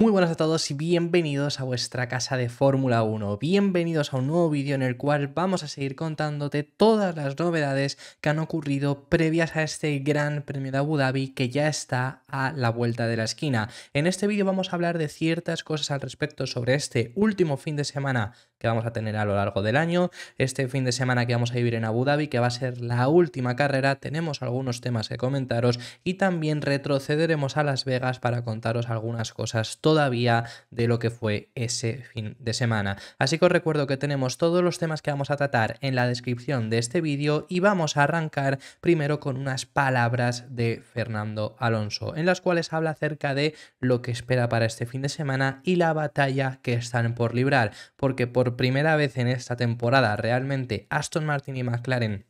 Muy buenas a todos y bienvenidos a vuestra casa de Fórmula 1. Bienvenidos a un nuevo vídeo en el cual vamos a seguir contándote todas las novedades que han ocurrido previas a este Gran Premio de Abu Dhabi que ya está a la vuelta de la esquina. En este vídeo vamos a hablar de ciertas cosas al respecto sobre este último fin de semana que vamos a tener a lo largo del año, este fin de semana que vamos a vivir en Abu Dhabi, que va a ser la última carrera, tenemos algunos temas que comentaros y también retrocederemos a Las Vegas para contaros algunas cosas todavía de lo que fue ese fin de semana. Así que os recuerdo que tenemos todos los temas que vamos a tratar en la descripción de este vídeo y vamos a arrancar primero con unas palabras de Fernando Alonso, en las cuales habla acerca de lo que espera para este fin de semana y la batalla que están por librar, porque por por primera vez en esta temporada realmente Aston Martin y McLaren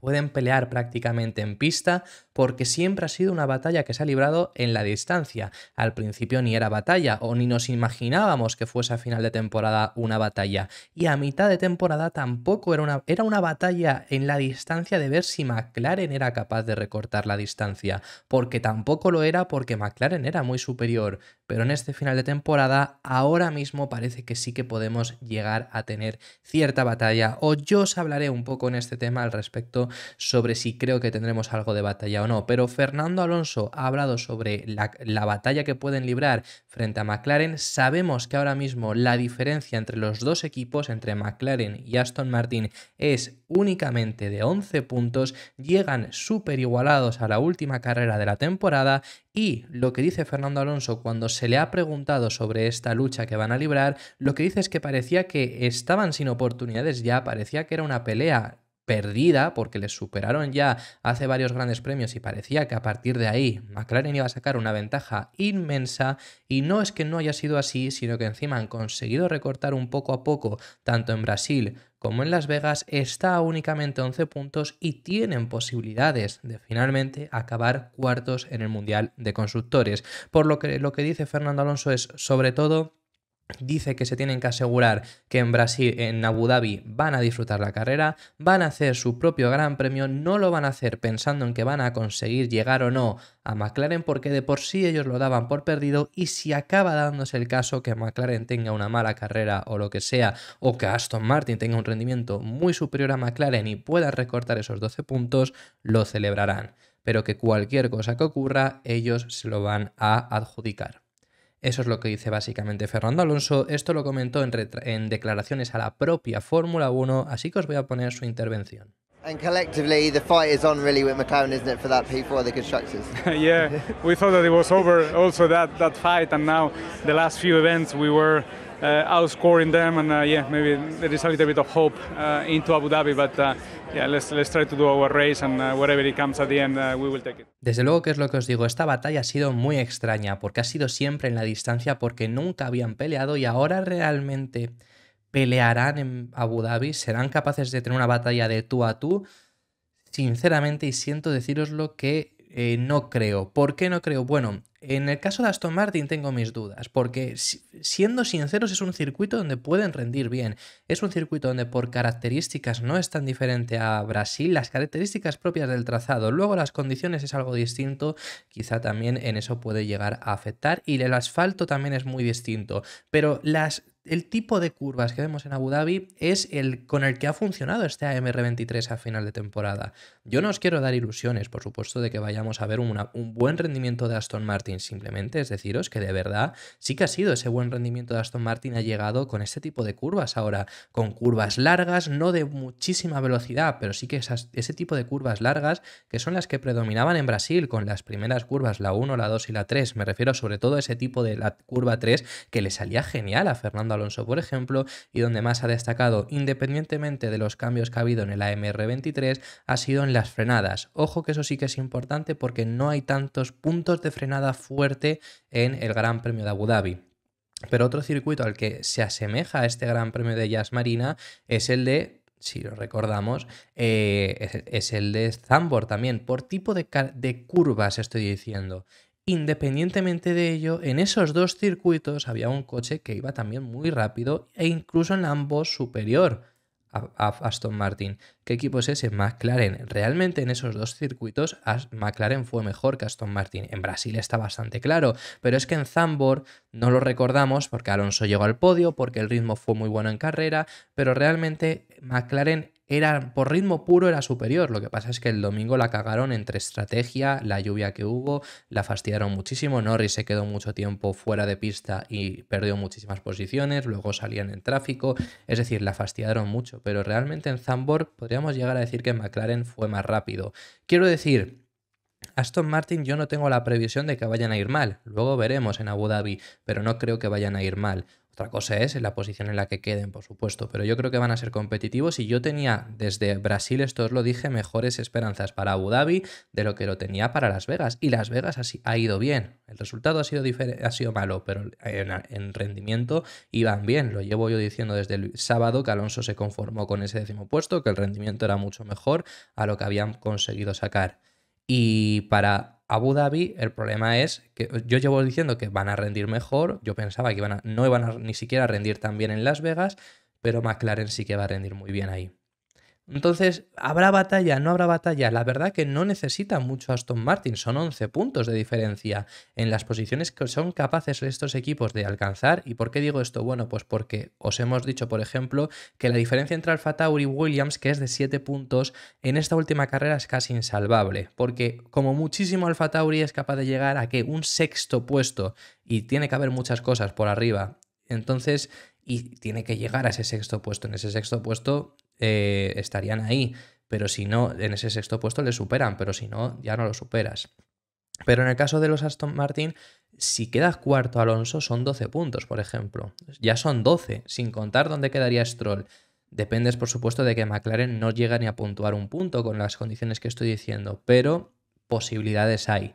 pueden pelear prácticamente en pista porque siempre ha sido una batalla que se ha librado en la distancia. Al principio ni era batalla o ni nos imaginábamos que fuese a final de temporada una batalla. Y a mitad de temporada tampoco era una, era una batalla en la distancia de ver si McLaren era capaz de recortar la distancia, porque tampoco lo era porque McLaren era muy superior. Pero en este final de temporada, ahora mismo parece que sí que podemos llegar a tener cierta batalla. O yo os hablaré un poco en este tema al respecto sobre si creo que tendremos algo de batalla o no no, pero Fernando Alonso ha hablado sobre la, batalla que pueden librar frente a McLaren. Sabemos que ahora mismo la diferencia entre los dos equipos, entre McLaren y Aston Martin, es únicamente de 11 puntos. Llegan súper igualados a la última carrera de la temporada y lo que dice Fernando Alonso cuando se le ha preguntado sobre esta lucha que van a librar, lo que dice es que parecía que estaban sin oportunidades ya, parecía que era una pelea perdida porque les superaron ya hace varios grandes premios y parecía que a partir de ahí McLaren iba a sacar una ventaja inmensa y no es que no haya sido así, sino que encima han conseguido recortar un poco a poco tanto en Brasil como en Las Vegas, está a únicamente 11 puntos y tienen posibilidades de finalmente acabar cuartos en el Mundial de Constructores. Por lo que lo que dice Fernando Alonso es sobre todo dice que se tienen que asegurar que en Brasil, en Abu Dhabi, van a disfrutar la carrera, van a hacer su propio gran premio, no lo van a hacer pensando en que van a conseguir llegar o no a McLaren porque de por sí ellos lo daban por perdido y si acaba dándose el caso que McLaren tenga una mala carrera o lo que sea, o que Aston Martin tenga un rendimiento muy superior a McLaren y pueda recortar esos 12 puntos, lo celebrarán. Pero que cualquier cosa que ocurra, ellos se lo van a adjudicar. Eso es lo que dice básicamente Fernando Alonso. Esto lo comentó en, declaraciones a la propia Fórmula 1, así que os voy a poner su intervención. And collectively, the fight is on really with McLaren, isn't it, for that p the constructors? yeah, we thought that it was over, also that, that fight, and now the last few events we were desde luego que es lo que os digo, esta batalla ha sido muy extraña, porque ha sido siempre en la distancia, porque nunca habían peleado y ahora realmente pelearán en Abu Dhabi, serán capaces de tener una batalla de tú a tú. Sinceramente, y siento deciroslo que eh, no creo. ¿Por qué no creo? Bueno, en el caso de Aston Martin tengo mis dudas, porque siendo sinceros es un circuito donde pueden rendir bien. Es un circuito donde por características no es tan diferente a Brasil, las características propias del trazado, luego las condiciones es algo distinto, quizá también en eso puede llegar a afectar y el asfalto también es muy distinto, pero las el tipo de curvas que vemos en Abu Dhabi es el con el que ha funcionado este AMR23 a final de temporada. Yo no os quiero dar ilusiones, por supuesto, de que vayamos a ver un buen rendimiento de Aston Martin, simplemente es deciros que de verdad sí que ha sido ese buen rendimiento de Aston Martin, ha llegado con ese tipo de curvas ahora, con curvas largas, no de muchísima velocidad, pero sí que ese tipo de curvas largas que son las que predominaban en Brasil con las primeras curvas, la 1, la 2 y la 3, me refiero sobre todo a ese tipo de la curva 3 que le salía genial a Fernando Alonso, por ejemplo, y donde más ha destacado, independientemente de los cambios que ha habido en el AMR23, ha sido en las frenadas. Ojo que eso sí que es importante porque no hay tantos puntos de frenada fuerte en el Gran Premio de Abu Dhabi. Pero otro circuito al que se asemeja a este Gran Premio de Jazz Marina es el de si lo recordamos, eh, es, el de Zambor también, por tipo de, de, curvas estoy diciendo. Independientemente de ello, en esos dos circuitos había un coche que iba también muy rápido e incluso en ambos superior a, Aston Martin. ¿Qué equipo es ese? McLaren. Realmente en esos dos circuitos McLaren fue mejor que Aston Martin. En Brasil está bastante claro, pero es que en Zambor no lo recordamos porque Alonso llegó al podio, porque el ritmo fue muy bueno en carrera, pero realmente McLaren era por ritmo puro era superior. Lo que pasa es que el domingo la cagaron entre estrategia, la lluvia que hubo, la fastidiaron muchísimo. Norris se quedó mucho tiempo fuera de pista y perdió muchísimas posiciones, luego salían en tráfico, es decir, la fastidiaron mucho. Pero realmente en Zambor podríamos llegar a decir que McLaren fue más rápido. Quiero decir, Aston Martin yo no tengo la previsión de que vayan a ir mal, luego veremos en Abu Dhabi, pero no creo que vayan a ir mal. Otra cosa es en la posición en la que queden, por supuesto, pero yo creo que van a ser competitivos y yo tenía desde Brasil, esto os lo dije, mejores esperanzas para Abu Dhabi de lo que lo tenía para Las Vegas. Y Las Vegas ha, ha ido bien. El resultado ha sido, ha sido malo, pero en, rendimiento iban bien. Lo llevo yo diciendo desde el sábado que Alonso se conformó con ese décimo puesto, que el rendimiento era mucho mejor a lo que habían conseguido sacar. Y para Abu Dhabi el problema es que yo llevo diciendo que van a rendir mejor, yo pensaba que iban a, no iban a ni siquiera rendir tan bien en Las Vegas, pero McLaren sí que va a rendir muy bien ahí. Entonces, ¿habrá batalla? ¿No habrá batalla? La verdad que no necesita mucho Aston Martin, son 11 puntos de diferencia en las posiciones que son capaces estos equipos de alcanzar. ¿Y por qué digo esto? Bueno, pues porque os hemos dicho, por ejemplo, que la diferencia entre Alfa Tauri y Williams, que es de 7 puntos, en esta última carrera es casi insalvable, porque como muchísimo Alfa Tauri es capaz de llegar a que un sexto puesto, y tiene que haber muchas cosas por arriba, entonces... Y tiene que llegar a ese sexto puesto. En ese sexto puesto eh, estarían ahí. Pero si no, en ese sexto puesto le superan, pero si no, ya no lo superas. Pero en el caso de los Aston Martin, si quedas cuarto Alonso, son 12 puntos, por ejemplo. Ya son 12, sin contar dónde quedaría Stroll. Dependes, por supuesto, de que McLaren no llega ni a puntuar un punto con las condiciones que estoy diciendo, pero posibilidades hay.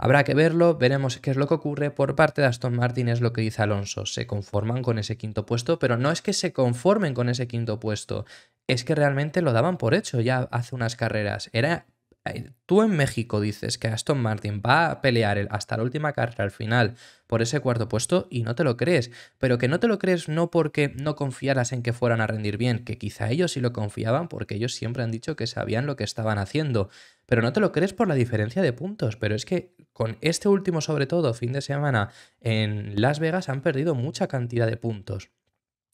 Habrá que verlo, veremos qué es lo que ocurre. Por parte de Aston Martin es lo que dice Alonso, se conforman con ese quinto puesto, pero no es que se conformen con ese quinto puesto, es que realmente lo daban por hecho ya hace unas carreras. Era tú en México dices que Aston Martin va a pelear hasta la última carrera al final por ese cuarto puesto y no te lo crees, pero que no te lo crees no porque no confiaras en que fueran a rendir bien, que quizá ellos sí lo confiaban porque ellos siempre han dicho que sabían lo que estaban haciendo, pero no te lo crees por la diferencia de puntos, pero es que con este último sobre todo fin de semana en Las Vegas han perdido mucha cantidad de puntos.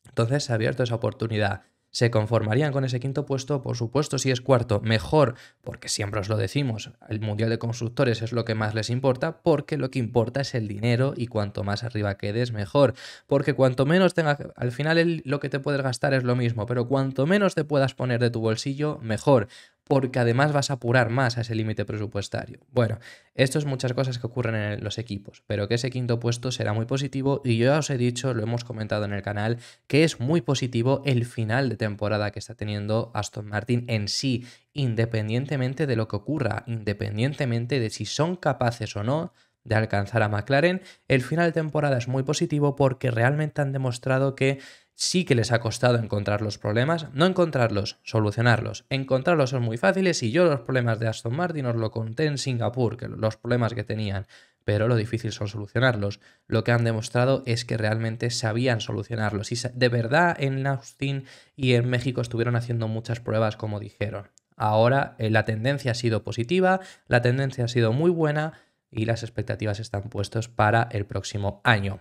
Entonces se ha abierto esa oportunidad se conformarían con ese quinto puesto, por supuesto si es cuarto, mejor, porque siempre os lo decimos, el Mundial de Constructores es lo que más les importa, porque lo que importa es el dinero y cuanto más arriba quedes, mejor, porque cuanto menos tengas, al final lo que te puedes gastar es lo mismo, pero cuanto menos te puedas poner de tu bolsillo, mejor porque además vas a apurar más a ese límite presupuestario. Bueno, esto es muchas cosas que ocurren en los equipos, pero que ese quinto puesto será muy positivo y yo ya os he dicho, lo hemos comentado en el canal, que es muy positivo el final de temporada que está teniendo Aston Martin en sí, independientemente de lo que ocurra, independientemente de si son capaces o no de alcanzar a McLaren, el final de temporada es muy positivo porque realmente han demostrado que sí que les ha costado encontrar los problemas, no encontrarlos, solucionarlos. Encontrarlos son muy fáciles y yo los problemas de Aston Martin os lo conté en Singapur, que los problemas que tenían, pero lo difícil son solucionarlos. Lo que han demostrado es que realmente sabían solucionarlos y de verdad en Austin y en México estuvieron haciendo muchas pruebas como dijeron. Ahora eh, la tendencia ha sido positiva, la tendencia ha sido muy buena y las expectativas están puestas para el próximo año.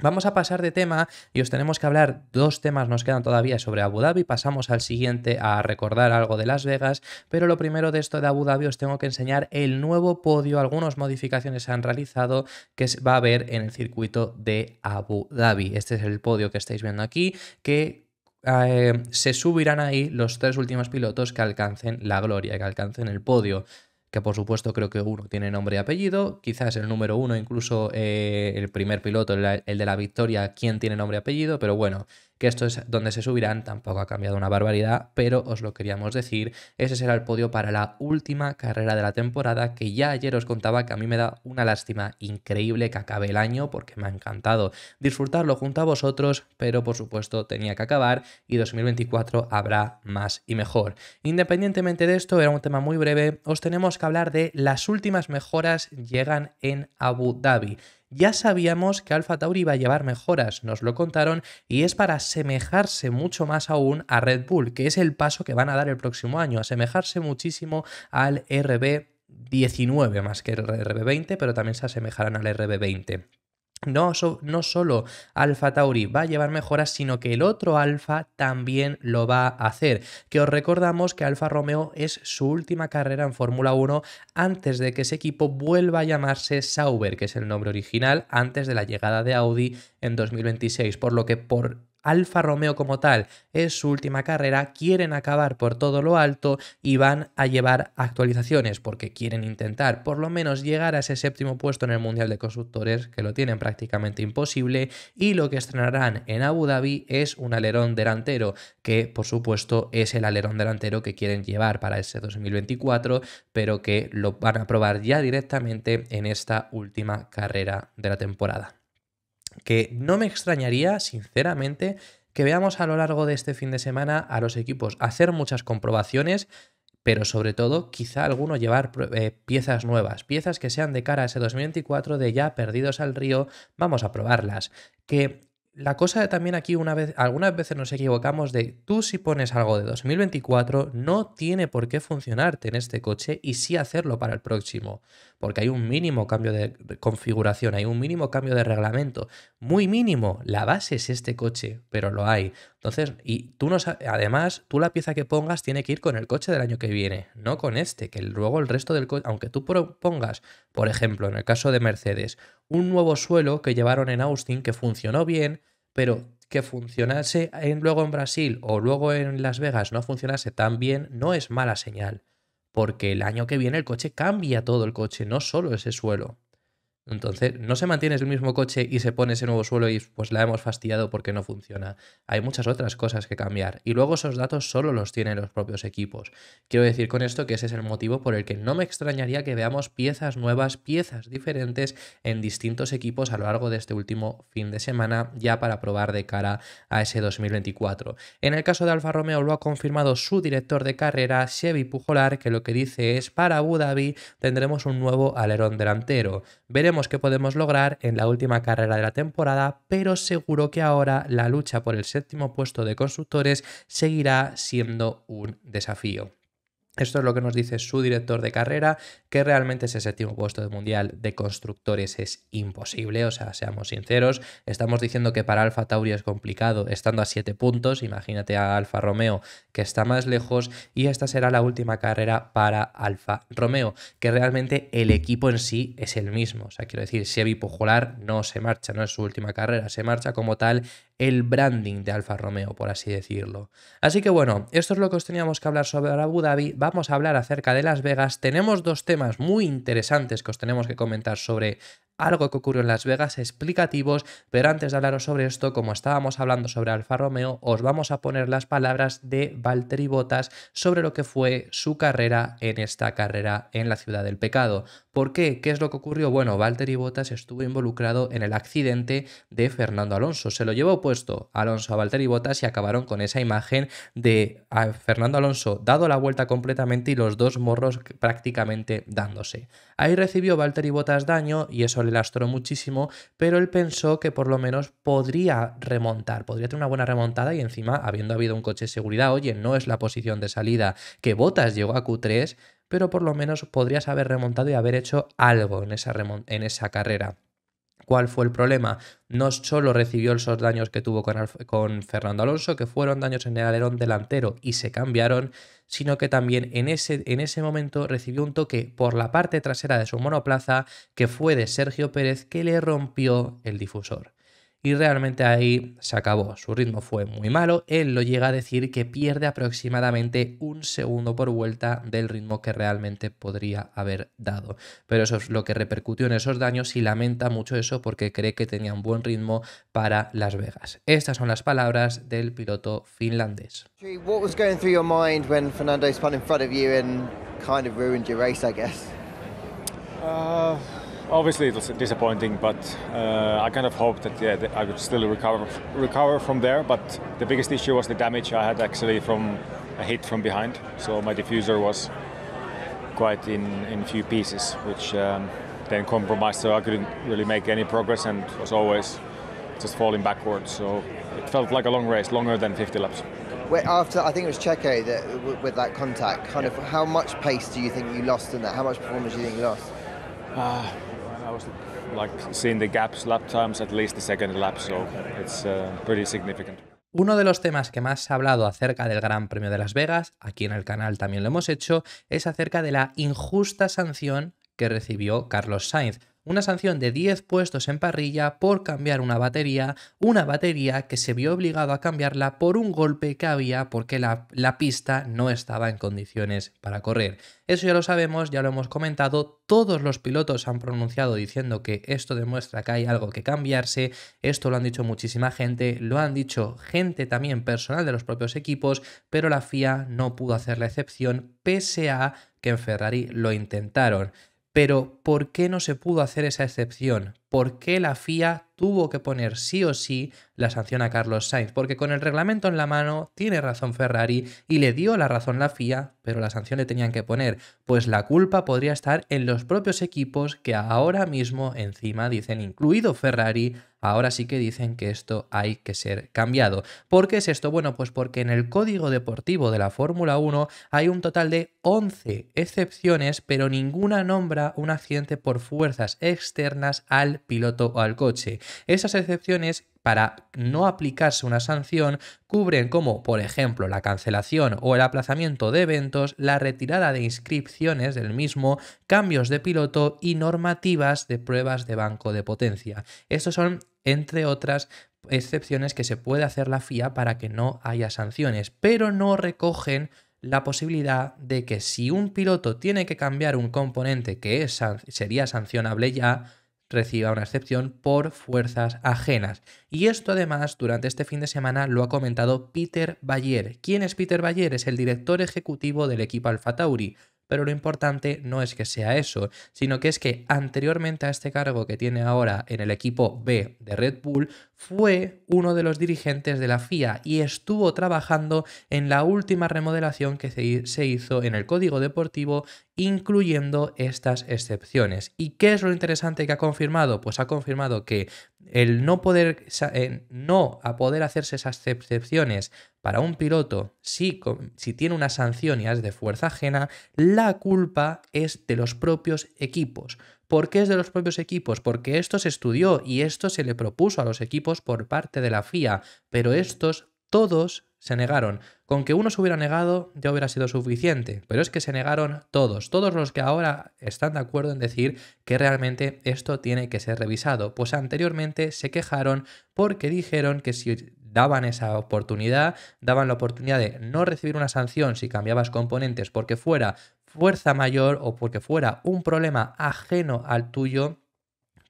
Vamos a pasar de tema y os tenemos que hablar dos temas, nos quedan todavía sobre Abu Dhabi, pasamos al siguiente a recordar algo de Las Vegas, pero lo primero de esto de Abu Dhabi os tengo que enseñar el nuevo podio, algunas modificaciones se han realizado que va a haber en el circuito de Abu Dhabi. Este es el podio que estáis viendo aquí, que eh, se subirán ahí los tres últimos pilotos que alcancen la gloria, que alcancen el podio que por supuesto creo que uno tiene nombre y apellido, quizás el número uno, incluso eh, el primer piloto, el, de la victoria, quién tiene nombre y apellido, pero bueno, que esto es donde se subirán, tampoco ha cambiado una barbaridad, pero os lo queríamos decir, ese será el podio para la última carrera de la temporada, que ya ayer os contaba que a mí me da una lástima increíble que acabe el año, porque me ha encantado disfrutarlo junto a vosotros, pero por supuesto tenía que acabar y 2024 habrá más y mejor. Independientemente de esto, era un tema muy breve, os tenemos que hablar de las últimas mejoras llegan en Abu Dhabi. Ya sabíamos que Alpha Tauri iba a llevar mejoras, nos lo contaron, y es para asemejarse mucho más aún a Red Bull, que es el paso que van a dar el próximo año, asemejarse muchísimo al RB19 más que el RB20, pero también se asemejarán al RB20. No, no, solo Alfa Tauri va a llevar mejoras, sino que el otro Alfa también lo va a hacer. Que os recordamos que Alfa Romeo es su última carrera en Fórmula 1 antes de que ese equipo vuelva a llamarse Sauber, que es el nombre original, antes de la llegada de Audi en 2026. Por lo que por Alfa Romeo como tal es su última carrera, quieren acabar por todo lo alto y van a llevar actualizaciones porque quieren intentar por lo menos llegar a ese séptimo puesto en el Mundial de Constructores que lo tienen prácticamente imposible y lo que estrenarán en Abu Dhabi es un alerón delantero que por supuesto es el alerón delantero que quieren llevar para ese 2024 pero que lo van a probar ya directamente en esta última carrera de la temporada que no me extrañaría, sinceramente, que veamos a lo largo de este fin de semana a los equipos hacer muchas comprobaciones, pero sobre todo quizá alguno llevar eh, piezas nuevas, piezas que sean de cara a ese 2024 de ya perdidos al río, vamos a probarlas. Que la cosa también aquí una vez, algunas veces nos equivocamos de tú si pones algo de 2024 no tiene por qué funcionarte en este coche y sí hacerlo para el próximo porque hay un mínimo cambio de configuración, hay un mínimo cambio de reglamento, muy mínimo. La base es este coche, pero lo hay. Entonces, y tú no sabes, además, tú la pieza que pongas tiene que ir con el coche del año que viene, no con este, que luego el resto del coche, aunque tú pongas, por ejemplo, en el caso de Mercedes, un nuevo suelo que llevaron en Austin que funcionó bien, pero que funcionase luego en Brasil o luego en Las Vegas no funcionase tan bien, no es mala señal porque el año que viene el coche cambia todo el coche, no solo ese suelo. Entonces, no se mantiene el mismo coche y se pone ese nuevo suelo y pues la hemos fastidiado porque no funciona. Hay muchas otras cosas que cambiar. Y luego esos datos solo los tienen los propios equipos. Quiero decir con esto que ese es el motivo por el que no me extrañaría que veamos piezas nuevas, piezas diferentes en distintos equipos a lo largo de este último fin de semana ya para probar de cara a ese 2024. En el caso de Alfa Romeo lo ha confirmado su director de carrera, Chevy Pujolar, que lo que dice es para Abu Dhabi tendremos un nuevo alerón delantero. Veremos que podemos lograr en la última carrera de la temporada, pero seguro que ahora la lucha por el séptimo puesto de constructores seguirá siendo un desafío. Esto es lo que nos dice su director de carrera, que realmente ese séptimo puesto de mundial de constructores es imposible, o sea, seamos sinceros, estamos diciendo que para Alfa Tauri es complicado, estando a 7 puntos, imagínate a Alfa Romeo que está más lejos, y esta será la última carrera para Alfa Romeo, que realmente el equipo en sí es el mismo, o sea, quiero decir, Sebi Pujolar no se marcha, no es su última carrera, se marcha como tal el branding de Alfa Romeo, por así decirlo. Así que bueno, esto es lo que os teníamos que hablar sobre Abu Dhabi. Vamos a hablar acerca de Las Vegas. Tenemos dos temas muy interesantes que os tenemos que comentar sobre algo que ocurrió en Las Vegas, explicativos, pero antes de hablaros sobre esto, como estábamos hablando sobre Alfa Romeo, os vamos a poner las palabras de Valtteri Bottas sobre lo que fue su carrera en esta carrera en la Ciudad del Pecado. ¿Por qué? ¿Qué es lo que ocurrió? Bueno, Valtteri Bottas estuvo involucrado en el accidente de Fernando Alonso. Se lo llevó puesto Alonso a Valtteri Bottas y acabaron con esa imagen de Fernando Alonso dado la vuelta completamente y los dos morros prácticamente dándose. Ahí recibió Valtteri Bottas daño y eso lastró muchísimo, pero él pensó que por lo menos podría remontar, podría tener una buena remontada y encima, habiendo habido un coche de seguridad, oye, no es la posición de salida que Botas llegó a Q3, pero por lo menos podrías haber remontado y haber hecho algo en esa, en esa carrera. ¿Cuál fue el problema? No solo recibió esos daños que tuvo con, con Fernando Alonso, que fueron daños en el alerón delantero y se cambiaron, sino que también en ese, momento recibió un toque por la parte trasera de su monoplaza que fue de Sergio Pérez que le rompió el difusor y realmente ahí se acabó. Su ritmo fue muy malo, él lo llega a decir que pierde aproximadamente un segundo por vuelta del ritmo que realmente podría haber dado. Pero eso es lo que repercutió en esos daños y lamenta mucho eso porque cree que tenía un buen ritmo para Las Vegas. Estas son las palabras del piloto finlandés. obviously it was disappointing, but uh, I kind of hoped that yeah, I would still recover recover from there. But the biggest issue was the damage I had actually from a hit from behind. So my diffuser was quite in in few pieces, which um, then compromised. So I couldn't really make any progress and was always just falling backwards. So it felt like a long race, longer than 50 laps. after I think it was Checo that with that contact, kind yeah. of how much pace do you think you lost in that? How much performance do you think you lost? Uh, Uno de los temas que más se ha hablado acerca del Gran Premio de Las Vegas, aquí en el canal también lo hemos hecho, es acerca de la injusta sanción que recibió Carlos Sainz una sanción de 10 puestos en parrilla por cambiar una batería, una batería que se vio obligado a cambiarla por un golpe que había porque la, la pista no estaba en condiciones para correr. Eso ya lo sabemos, ya lo hemos comentado, todos los pilotos han pronunciado diciendo que esto demuestra que hay algo que cambiarse, esto lo han dicho muchísima gente, lo han dicho gente también personal de los propios equipos, pero la FIA no pudo hacer la excepción pese a que en Ferrari lo intentaron. Pero ¿por qué no se pudo hacer esa excepción? por qué la FIA tuvo que poner sí o sí la sanción a Carlos Sainz, porque con el reglamento en la mano tiene razón Ferrari y le dio la razón la FIA, pero la sanción le tenían que poner, pues la culpa podría estar en los propios equipos que ahora mismo encima dicen, incluido Ferrari, ahora sí que dicen que esto hay que ser cambiado. ¿Por qué es esto? Bueno, pues porque en el código deportivo de la Fórmula 1 hay un total de 11 excepciones, pero ninguna nombra un accidente por fuerzas externas al piloto o al coche. Esas excepciones para no aplicarse una sanción cubren como, por ejemplo, la cancelación o el aplazamiento de eventos, la retirada de inscripciones del mismo, cambios de piloto y normativas de pruebas de banco de potencia. Estos son, entre otras, excepciones que se puede hacer la FIA para que no haya sanciones, pero no recogen la posibilidad de que si un piloto tiene que cambiar un componente que es, sería sancionable ya, reciba una excepción por fuerzas ajenas. Y esto además durante este fin de semana lo ha comentado Peter Bayer. ¿Quién es Peter Bayer? Es el director ejecutivo del equipo Alfa Tauri, pero lo importante no es que sea eso, sino que es que anteriormente a este cargo que tiene ahora en el equipo B de Red Bull, fue uno de los dirigentes de la FIA y estuvo trabajando en la última remodelación que se hizo en el código deportivo, incluyendo estas excepciones. ¿Y qué es lo interesante que ha confirmado? Pues ha confirmado que el no poder, eh, no poder hacerse esas excepciones para un piloto si, si tiene una sanción y es de fuerza ajena, la culpa es de los propios equipos. ¿Por qué es de los propios equipos? Porque esto se estudió y esto se le propuso a los equipos por parte de la FIA, pero estos todos se negaron. Con que uno se hubiera negado ya hubiera sido suficiente, pero es que se negaron todos, todos los que ahora están de acuerdo en decir que realmente esto tiene que ser revisado, pues anteriormente se quejaron porque dijeron que si daban esa oportunidad, daban la oportunidad de no recibir una sanción si cambiabas componentes porque fuera fuerza mayor o porque fuera un problema ajeno al tuyo,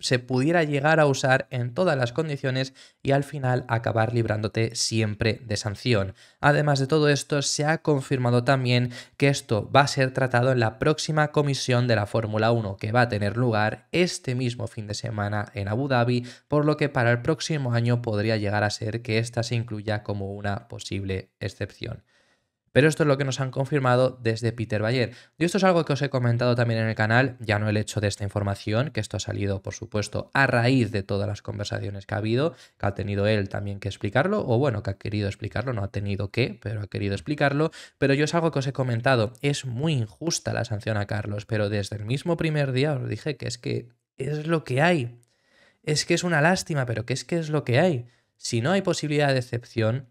se pudiera llegar a usar en todas las condiciones y al final acabar librándote siempre de sanción. Además de todo esto, se ha confirmado también que esto va a ser tratado en la próxima comisión de la Fórmula 1 que va a tener lugar este mismo fin de semana en Abu Dhabi, por lo que para el próximo año podría llegar a ser que esta se incluya como una posible excepción. Pero esto es lo que nos han confirmado desde Peter Bayer. Y esto es algo que os he comentado también en el canal, ya no el hecho de esta información, que esto ha salido, por supuesto, a raíz de todas las conversaciones que ha habido, que ha tenido él también que explicarlo, o bueno, que ha querido explicarlo, no ha tenido que, pero ha querido explicarlo. Pero yo es algo que os he comentado, es muy injusta la sanción a Carlos, pero desde el mismo primer día os dije que es que es lo que hay. Es que es una lástima, pero que es que es lo que hay. Si no hay posibilidad de excepción,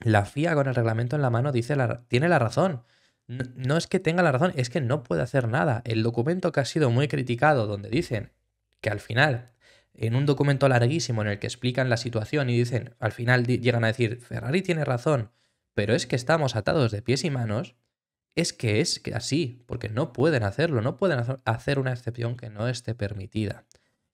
la FIA con el reglamento en la mano dice la, tiene la razón. No, no es que tenga la razón, es que no puede hacer nada. El documento que ha sido muy criticado, donde dicen que al final, en un documento larguísimo en el que explican la situación y dicen, al final llegan a decir, Ferrari tiene razón, pero es que estamos atados de pies y manos, es que es que así, porque no pueden hacerlo, no pueden hacer una excepción que no esté permitida.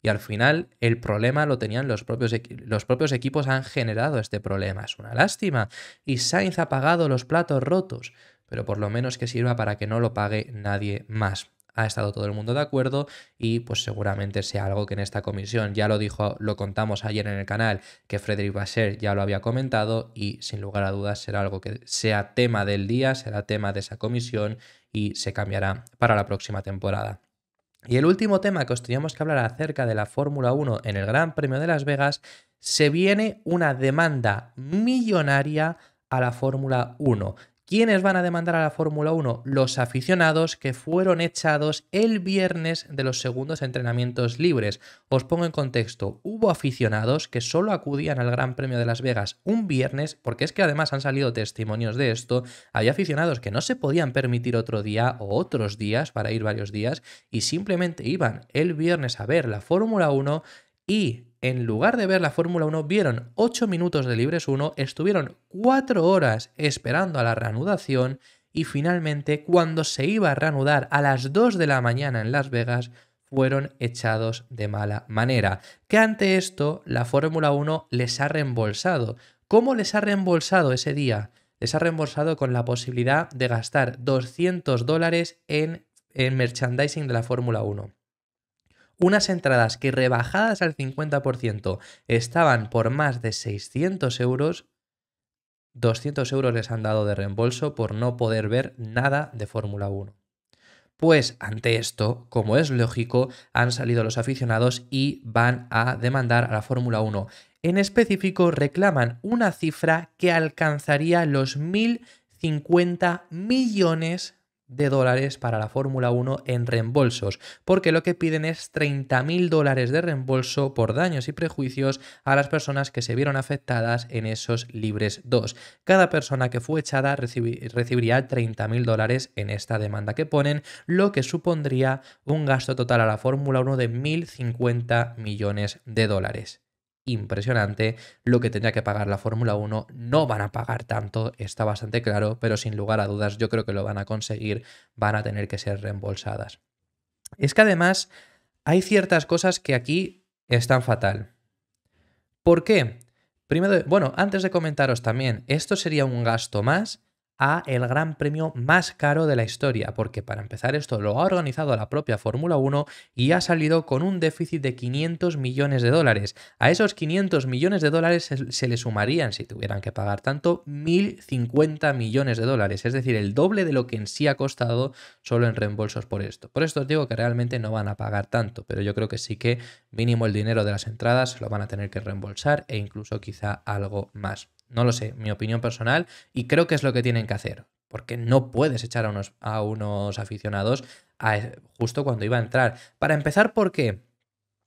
Y al final el problema lo tenían los propios, los propios equipos, han generado este problema. Es una lástima. Y Sainz ha pagado los platos rotos, pero por lo menos que sirva para que no lo pague nadie más. Ha estado todo el mundo de acuerdo y pues seguramente sea algo que en esta comisión, ya lo dijo, lo contamos ayer en el canal, que Frederic Basser ya lo había comentado y sin lugar a dudas será algo que sea tema del día, será tema de esa comisión y se cambiará para la próxima temporada. Y el último tema que os teníamos que hablar acerca de la Fórmula 1 en el Gran Premio de Las Vegas, se viene una demanda millonaria a la Fórmula 1. ¿Quiénes van a demandar a la Fórmula 1? Los aficionados que fueron echados el viernes de los segundos entrenamientos libres. Os pongo en contexto, hubo aficionados que solo acudían al Gran Premio de Las Vegas un viernes, porque es que además han salido testimonios de esto, había aficionados que no se podían permitir otro día o otros días para ir varios días y simplemente iban el viernes a ver la Fórmula 1 y en lugar de ver la Fórmula 1, vieron 8 minutos de Libres 1, estuvieron 4 horas esperando a la reanudación y finalmente cuando se iba a reanudar a las 2 de la mañana en Las Vegas, fueron echados de mala manera. Que ante esto la Fórmula 1 les ha reembolsado. ¿Cómo les ha reembolsado ese día? Les ha reembolsado con la posibilidad de gastar 200 dólares en, en merchandising de la Fórmula 1 unas entradas que rebajadas al 50% estaban por más de 600 euros, 200 euros les han dado de reembolso por no poder ver nada de Fórmula 1. Pues ante esto, como es lógico, han salido los aficionados y van a demandar a la Fórmula 1. En específico, reclaman una cifra que alcanzaría los 1.050 millones de dólares para la Fórmula 1 en reembolsos, porque lo que piden es 30.000 dólares de reembolso por daños y prejuicios a las personas que se vieron afectadas en esos libres 2. Cada persona que fue echada recibiría 30.000 dólares en esta demanda que ponen, lo que supondría un gasto total a la Fórmula 1 de 1.050 millones de dólares impresionante lo que tendría que pagar la Fórmula 1. No van a pagar tanto, está bastante claro, pero sin lugar a dudas yo creo que lo van a conseguir, van a tener que ser reembolsadas. Es que además hay ciertas cosas que aquí están fatal. ¿Por qué? Primero, bueno, antes de comentaros también, esto sería un gasto más a el gran premio más caro de la historia, porque para empezar esto lo ha organizado la propia Fórmula 1 y ha salido con un déficit de 500 millones de dólares. A esos 500 millones de dólares se, le sumarían, si tuvieran que pagar tanto, 1.050 millones de dólares, es decir, el doble de lo que en sí ha costado solo en reembolsos por esto. Por esto os digo que realmente no van a pagar tanto, pero yo creo que sí que mínimo el dinero de las entradas lo van a tener que reembolsar e incluso quizá algo más. No lo sé, mi opinión personal, y creo que es lo que tienen que hacer, porque no puedes echar a unos, a unos aficionados justo cuando iba a entrar. Para empezar, ¿por qué?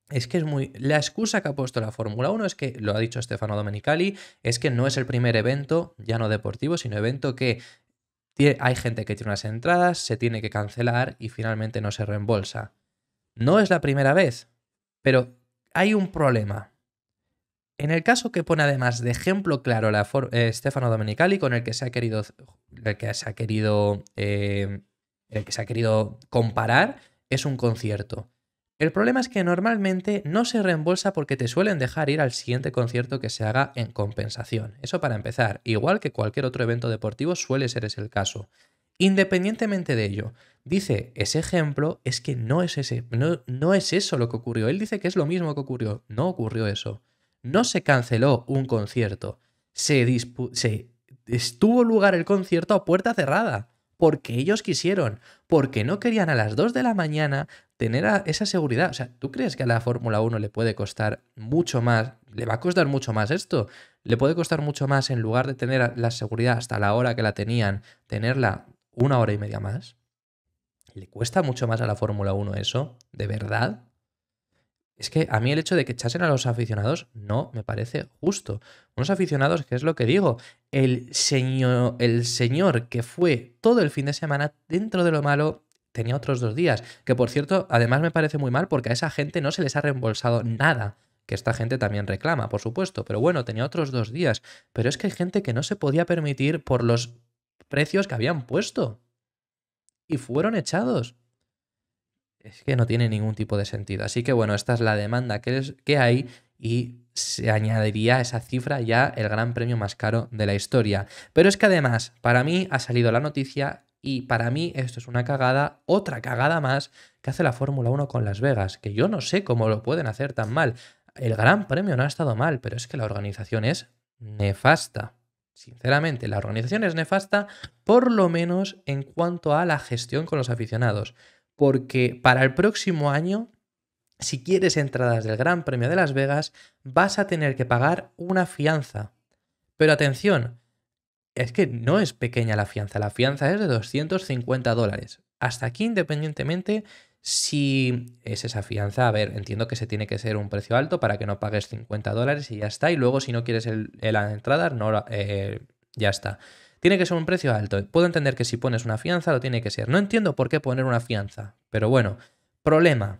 Es que es muy. La excusa que ha puesto la Fórmula 1 es que, lo ha dicho Stefano Domenicali, es que no es el primer evento, ya no deportivo, sino evento que hay gente que tiene unas entradas, se tiene que cancelar y finalmente no se reembolsa. No es la primera vez, pero hay un problema. En el caso que pone además de ejemplo claro la eh, Stefano Domenicali, con el que se ha querido, que se ha querido, eh, que se ha querido comparar, es un concierto. El problema es que normalmente no se reembolsa porque te suelen dejar ir al siguiente concierto que se haga en compensación. Eso para empezar, igual que cualquier otro evento deportivo suele ser ese el caso. Independientemente de ello, dice ese ejemplo es que no es ese, no es eso lo que ocurrió. Él dice que es lo mismo que ocurrió, no ocurrió eso no se canceló un concierto, se, se estuvo lugar el concierto a puerta cerrada, porque ellos quisieron, porque no querían a las 2 de la mañana tener esa seguridad. O sea, ¿tú crees que a la Fórmula 1 le puede costar mucho más? Le va a costar mucho más esto. Le puede costar mucho más en lugar de tener la seguridad hasta la hora que la tenían, tenerla una hora y media más. ¿Le cuesta mucho más a la Fórmula 1 eso? ¿De verdad? Es que a mí el hecho de que echasen a los aficionados no me parece justo. Unos aficionados, que es lo que digo, el señor, el señor que fue todo el fin de semana dentro de lo malo tenía otros dos días. Que por cierto, además me parece muy mal porque a esa gente no se les ha reembolsado nada. Que esta gente también reclama, por supuesto. Pero bueno, tenía otros dos días. Pero es que hay gente que no se podía permitir por los precios que habían puesto. Y fueron echados es que no tiene ningún tipo de sentido. Así que bueno, esta es la demanda que, que hay y se añadiría a esa cifra ya el gran premio más caro de la historia. Pero es que además, para mí ha salido la noticia y para mí esto es una cagada, otra cagada más que hace la Fórmula 1 con Las Vegas, que yo no sé cómo lo pueden hacer tan mal. El gran premio no ha estado mal, pero es que la organización es nefasta. Sinceramente, la organización es nefasta por lo menos en cuanto a la gestión con los aficionados porque para el próximo año, si quieres entradas del Gran Premio de Las Vegas, vas a tener que pagar una fianza. Pero atención, es que no es pequeña la fianza, la fianza es de 250 dólares. Hasta aquí, independientemente, si es esa fianza, a ver, entiendo que se tiene que ser un precio alto para que no pagues 50 dólares y ya está. Y luego, si no quieres la entrada, eh, no, ya está. Tiene que ser un precio alto. Puedo entender que si pones una fianza lo tiene que ser. No entiendo por qué poner una fianza, pero bueno. Problema.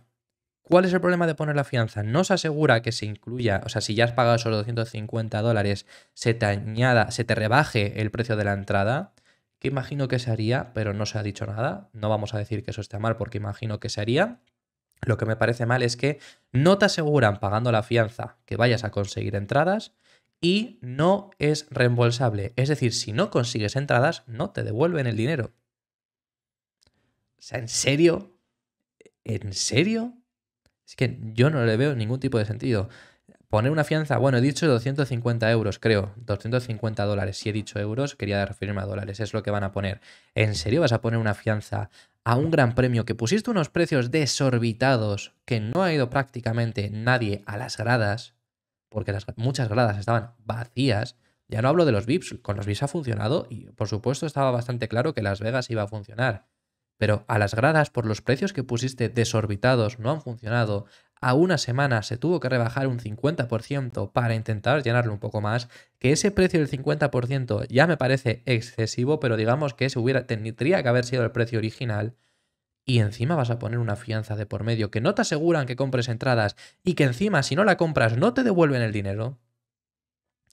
¿Cuál es el problema de poner la fianza? No se asegura que se incluya, o sea, si ya has pagado esos 250 dólares, se te añada, se te rebaje el precio de la entrada, que imagino que se haría, pero no se ha dicho nada. No vamos a decir que eso esté mal porque imagino que se haría. Lo que me parece mal es que no te aseguran pagando la fianza que vayas a conseguir entradas y no es reembolsable. Es decir, si no consigues entradas, no te devuelven el dinero. O sea, ¿en serio? ¿En serio? Es que yo no le veo ningún tipo de sentido. Poner una fianza, bueno, he dicho 250 euros, creo, 250 dólares. Si he dicho euros, quería referirme a dólares, es lo que van a poner. ¿En serio vas a poner una fianza a un gran premio que pusiste unos precios desorbitados, que no ha ido prácticamente nadie a las gradas? porque las, muchas gradas estaban vacías. Ya no hablo de los VIPs, con los VIPs ha funcionado y por supuesto estaba bastante claro que Las Vegas iba a funcionar. Pero a las gradas, por los precios que pusiste desorbitados, no han funcionado. A una semana se tuvo que rebajar un 50% para intentar llenarlo un poco más. Que ese precio del 50% ya me parece excesivo, pero digamos que ese hubiera, tendría que haber sido el precio original y encima vas a poner una fianza de por medio que no te aseguran que compres entradas y que encima si no la compras no te devuelven el dinero.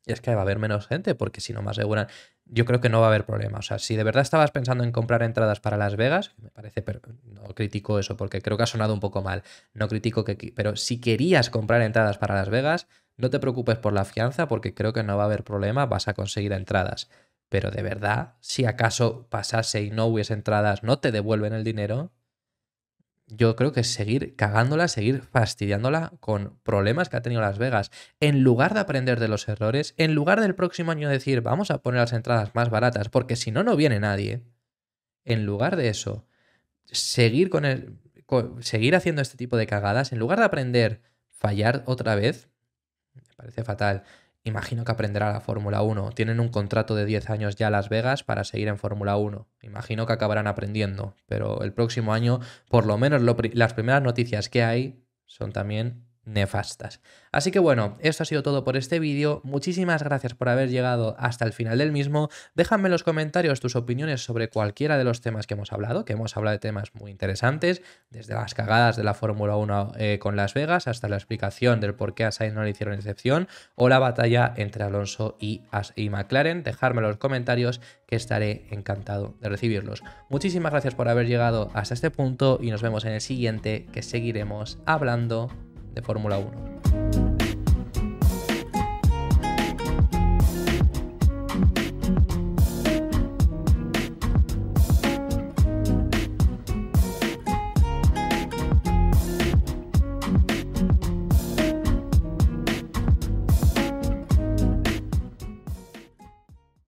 Y es que va a haber menos gente porque si no me aseguran, yo creo que no va a haber problema. O sea, si de verdad estabas pensando en comprar entradas para Las Vegas, me parece, pero no critico eso porque creo que ha sonado un poco mal. No critico que, pero si querías comprar entradas para Las Vegas, no te preocupes por la fianza porque creo que no va a haber problema, vas a conseguir entradas. Pero de verdad, si acaso pasase y no hubiese entradas, no te devuelven el dinero, yo creo que seguir cagándola, seguir fastidiándola con problemas que ha tenido Las Vegas. En lugar de aprender de los errores, en lugar del próximo año decir, vamos a poner las entradas más baratas, porque si no, no viene nadie. En lugar de eso, seguir con el. seguir haciendo este tipo de cagadas, en lugar de aprender, fallar otra vez, me parece fatal. Imagino que aprenderá la Fórmula 1. Tienen un contrato de 10 años ya Las Vegas para seguir en Fórmula 1. Imagino que acabarán aprendiendo, pero el próximo año, por lo menos las primeras noticias que hay son también nefastas. Así que bueno, esto ha sido todo por este vídeo, muchísimas gracias por haber llegado hasta el final del mismo, déjame en los comentarios tus opiniones sobre cualquiera de los temas que hemos hablado, que hemos hablado de temas muy interesantes, desde las cagadas de la Fórmula 1 eh, con Las Vegas hasta la explicación del por qué a Sainz no le hicieron excepción o la batalla entre Alonso y, y McLaren, dejadme en los comentarios que estaré encantado de recibirlos. Muchísimas gracias por haber llegado hasta este punto y nos vemos en el siguiente que seguiremos hablando de Fórmula 1.